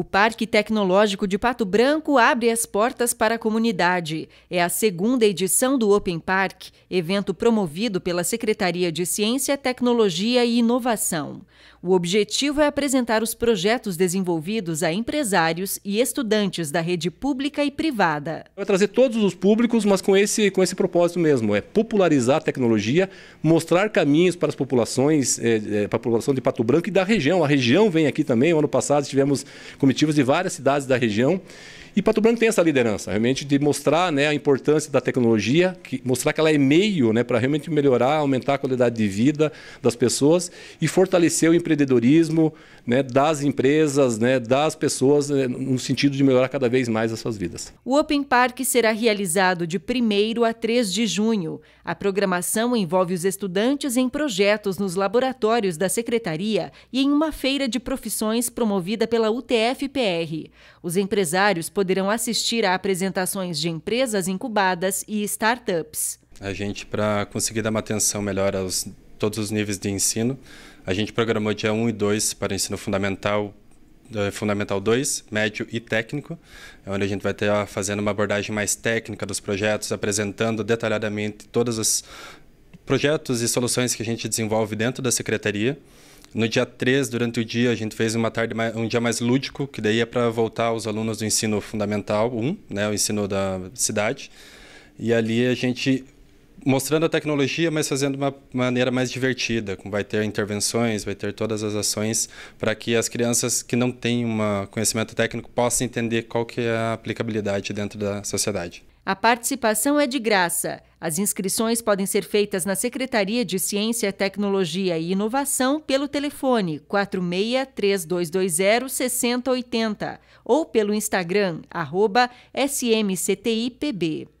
O Parque Tecnológico de Pato Branco abre as portas para a comunidade. É a segunda edição do Open Park, evento promovido pela Secretaria de Ciência, Tecnologia e Inovação. O objetivo é apresentar os projetos desenvolvidos a empresários e estudantes da rede pública e privada. Vai trazer todos os públicos, mas com esse, com esse propósito mesmo: é popularizar a tecnologia, mostrar caminhos para as populações, é, é, para a população de Pato Branco e da região. A região vem aqui também. O ano passado tivemos com comitivas de várias cidades da região e Pato Branco tem essa liderança, realmente, de mostrar né, a importância da tecnologia, que, mostrar que ela é meio né, para realmente melhorar, aumentar a qualidade de vida das pessoas e fortalecer o empreendedorismo né, das empresas, né, das pessoas, né, no sentido de melhorar cada vez mais as suas vidas. O Open Park será realizado de 1 a 3 de junho. A programação envolve os estudantes em projetos nos laboratórios da Secretaria e em uma feira de profissões promovida pela UTF-PR. Os empresários poderão poderão assistir a apresentações de empresas incubadas e startups. A gente, para conseguir dar uma atenção melhor aos todos os níveis de ensino, a gente programou dia 1 e 2 para ensino fundamental, eh, Fundamental 2, médio e técnico, onde a gente vai estar fazendo uma abordagem mais técnica dos projetos, apresentando detalhadamente todos os projetos e soluções que a gente desenvolve dentro da secretaria. No dia 3, durante o dia, a gente fez uma tarde mais, um dia mais lúdico, que daí é para voltar os alunos do ensino fundamental 1, né, o ensino da cidade. E ali a gente mostrando a tecnologia, mas fazendo uma maneira mais divertida, vai ter intervenções, vai ter todas as ações para que as crianças que não têm um conhecimento técnico possam entender qual que é a aplicabilidade dentro da sociedade. A participação é de graça. As inscrições podem ser feitas na Secretaria de Ciência, Tecnologia e Inovação pelo telefone 463220 6080 ou pelo Instagram, arroba SMCTIPB.